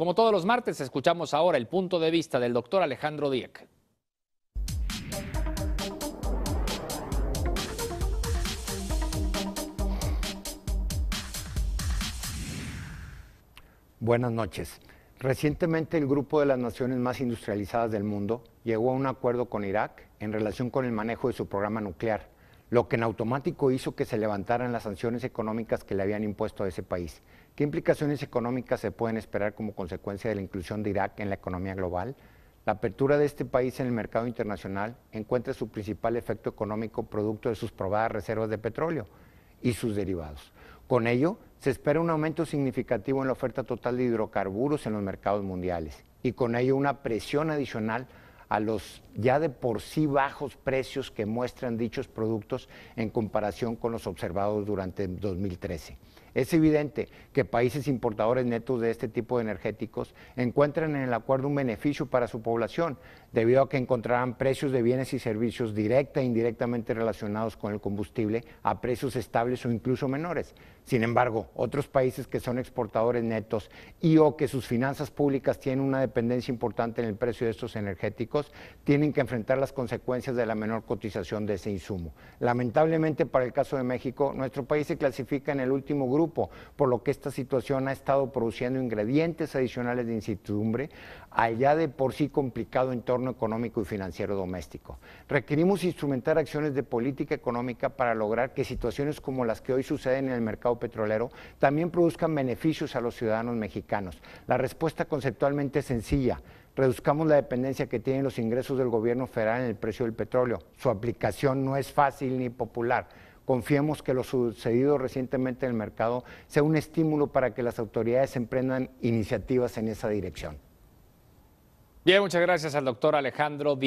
Como todos los martes, escuchamos ahora el punto de vista del doctor Alejandro Dieck. Buenas noches. Recientemente el grupo de las naciones más industrializadas del mundo llegó a un acuerdo con Irak en relación con el manejo de su programa nuclear lo que en automático hizo que se levantaran las sanciones económicas que le habían impuesto a ese país. ¿Qué implicaciones económicas se pueden esperar como consecuencia de la inclusión de Irak en la economía global? La apertura de este país en el mercado internacional encuentra su principal efecto económico producto de sus probadas reservas de petróleo y sus derivados. Con ello, se espera un aumento significativo en la oferta total de hidrocarburos en los mercados mundiales y con ello una presión adicional a los ya de por sí bajos precios que muestran dichos productos en comparación con los observados durante 2013. Es evidente que países importadores netos de este tipo de energéticos encuentran en el acuerdo un beneficio para su población, debido a que encontrarán precios de bienes y servicios directa e indirectamente relacionados con el combustible a precios estables o incluso menores. Sin embargo, otros países que son exportadores netos y o que sus finanzas públicas tienen una dependencia importante en el precio de estos energéticos, tienen que enfrentar las consecuencias de la menor cotización de ese insumo. Lamentablemente para el caso de México, nuestro país se clasifica en el último grupo por lo que esta situación ha estado produciendo ingredientes adicionales de incertidumbre, allá de por sí complicado entorno económico y financiero doméstico. Requerimos instrumentar acciones de política económica para lograr que situaciones como las que hoy suceden en el mercado petrolero también produzcan beneficios a los ciudadanos mexicanos. La respuesta conceptualmente es sencilla reduzcamos la dependencia que tienen los ingresos del gobierno federal en el precio del petróleo. Su aplicación no es fácil ni popular Confiemos que lo sucedido recientemente en el mercado sea un estímulo para que las autoridades emprendan iniciativas en esa dirección. Bien, muchas gracias al doctor Alejandro.